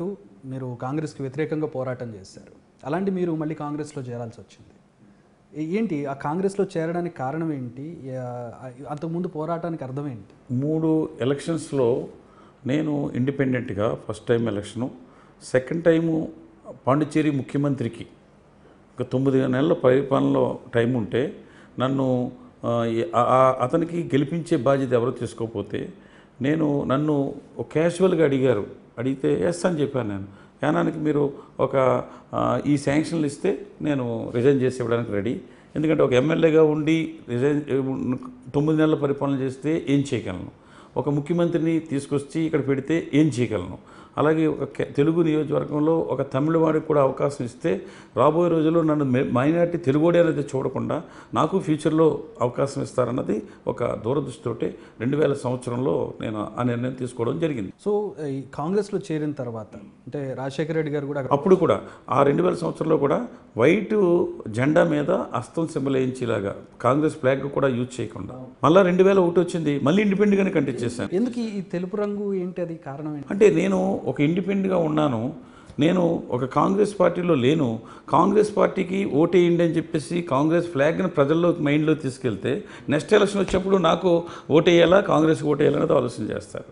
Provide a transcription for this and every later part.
to మీరు కాంగ్రెస్కి వ్యతిరేకంగా పోరాటం చేశారు అలాంటి మీరు మళ్ళీ కాంగ్రెస్లో చేరాల్సి వచ్చింది ఏంటి ఆ కాంగ్రెస్లో చేరడానికి కారణం ఏంటి అంతకుముందు పోరాటానికి అర్థం ఏంటి మూడు ఎలక్షన్స్లో నేను ఇండిపెండెంట్గా first time election second time Pondicherry ముఖ్యమంత్రికి ఒక తొమ్మిది నెలల పరిపాలనలో టైం ఉంటే నన్ను అతనికి గెలిపించే బాధ్యత ఎవరు తీసుకోకపోతే నేను నన్ను క్యాజువల్గా అడిగారు అడిగితే ఎస్ అని చెప్పాను నేను యానానికి మీరు ఒక ఈ శాంక్షన్లు ఇస్తే నేను రిజైన్ చేసి ఇవ్వడానికి రెడీ ఎందుకంటే ఒక ఎమ్మెల్యేగా ఉండి రిజైన్ తొమ్మిది నెలల పరిపాలన చేస్తే ఏం చేయగలను ఒక ముఖ్యమంత్రిని తీసుకొచ్చి ఇక్కడ పెడితే ఏం చేయగలను అలాగే ఒక తెలుగు నియోజకవర్గంలో ఒక తమిళవాడికి కూడా అవకాశం ఇస్తే రాబోయే రోజుల్లో నన్ను మైనార్టీ తెలుగుడే అనేది చూడకుండా నాకు ఫ్యూచర్లో అవకాశం ఇస్తారన్నది ఒక దూరదృష్టితోటి రెండు వేల సంవత్సరంలో నేను ఆ నిర్ణయం తీసుకోవడం జరిగింది సో ఈ కాంగ్రెస్లో చేరిన తర్వాత అంటే రాజశేఖర రెడ్డి గారు కూడా అప్పుడు కూడా ఆ రెండు వేల సంవత్సరంలో కూడా వైట్ జెండా మీద అస్తం సింబల్ కాంగ్రెస్ ఫ్లాగ్ కూడా యూజ్ చేయకుండా మళ్ళీ రెండు వేల ఒకటి వచ్చింది మళ్ళీ ఇండిపెండెంట్గానే కంటిన్యూ చేశాను ఎందుకు ఈ తెలుపు రంగు ఏంటి అది కారణం అంటే నేను ఒక ఇండిపెండెంట్గా ఉన్నాను నేను ఒక కాంగ్రెస్ పార్టీలో లేను కాంగ్రెస్ పార్టీకి ఓటేయండి అని చెప్పేసి కాంగ్రెస్ ఫ్లాగ్ని ప్రజల్లో మైండ్లో తీసుకెళ్తే నెక్స్ట్ ఎలక్షన్ వచ్చినప్పుడు నాకు ఓటేయాలా కాంగ్రెస్ ఓటేయాలనేది ఆలోచన చేస్తారు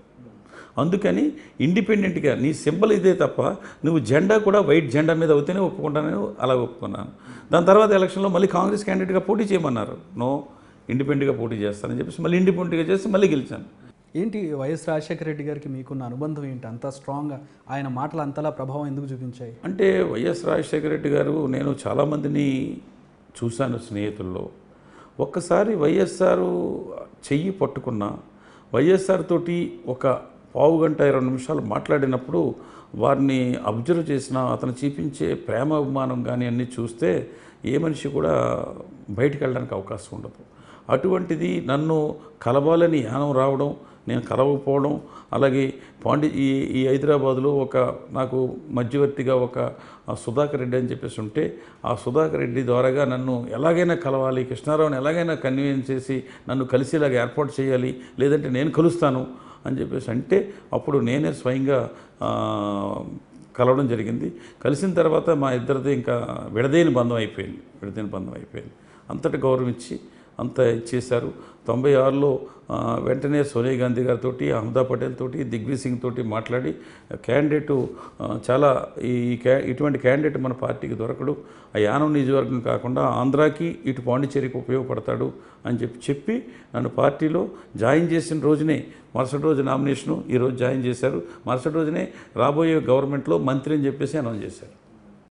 అందుకని ఇండిపెండెంట్గా నీ సింబల్ ఇదే తప్ప నువ్వు జెండా కూడా వైట్ జెండా మీద అవుతేనే ఒప్పుకుంటానని అలా ఒప్పుకున్నాను దాని తర్వాత ఎలక్షన్లో మళ్ళీ కాంగ్రెస్ క్యాండిడేట్గా పోటీ చేయమన్నారు నో ఇండిపెండెంట్గా పోటీ చేస్తానని చెప్పేసి మళ్ళీ ఇండిపెండెంట్గా చేసి మళ్ళీ గెలిచాను ఏంటి వైఎస్ రాజశేఖర రెడ్డి గారికి మీకున్న అనుబంధం ఏంటి అంత స్ట్రాంగ్గా ఆయన మాటలు అంతలా ప్రభావం ఎందుకు చూపించాయి అంటే వైఎస్ రాజశేఖర రెడ్డి గారు నేను చాలామందిని చూశాను స్నేహితుల్లో ఒక్కసారి వైఎస్ఆర్ చెయ్యి పట్టుకున్న వైఎస్ఆర్ తోటి ఒక పావు గంట ఇరవై నిమిషాలు మాట్లాడినప్పుడు వారిని అబ్జర్వ్ చేసిన అతను చూపించే ప్రేమ అభిమానం కానీ అన్నీ చూస్తే ఏ మనిషి కూడా బయటికి వెళ్ళడానికి అవకాశం ఉండదు అటువంటిది నన్ను కలవాలని యానం రావడం నేను కలవకపోవడం అలాగే పాండి ఈ ఈ హైదరాబాద్లో ఒక నాకు మధ్యవర్తిగా ఒక సుధాకర్ రెడ్డి అని చెప్పేసి ఉంటే ఆ సుధాకర్ రెడ్డి ద్వారాగా నన్ను ఎలాగైనా కలవాలి కృష్ణారావుని ఎలాగైనా కన్వీన్స్ చేసి నన్ను కలిసేలాగా ఏర్పాటు చేయాలి లేదంటే నేను కలుస్తాను అని చెప్పేసి అంటే అప్పుడు నేనే స్వయంగా కలవడం జరిగింది కలిసిన తర్వాత మా ఇద్దరిది ఇంకా విడదైన బంధం అయిపోయింది విడదైన బంధం అయిపోయింది అంతటి గౌరవించి అంతా ఇచ్చేశారు తొంభై ఆరులో వెంటనే సోనియా గాంధీ గారితో అహ్మదా పటేల్ తోటి దిగ్విజ్ సింగ్ తోటి మాట్లాడి క్యాండిడేట్ చాలా ఈ క్యా ఇటువంటి క్యాండిడేట్ మన పార్టీకి దొరకడు ఆ యానం నియోజకవర్గం కాకుండా ఆంధ్రాకి ఇటు పాండిచేరికి ఉపయోగపడతాడు అని చెప్పి చెప్పి నన్ను పార్టీలో జాయిన్ చేసిన రోజునే మరుసటి రోజు నామినేషను ఈరోజు జాయిన్ చేశారు మరుసటి రోజునే రాబోయే గవర్నమెంట్లో మంత్రి అని చెప్పేసి అనౌన్స్ చేశారు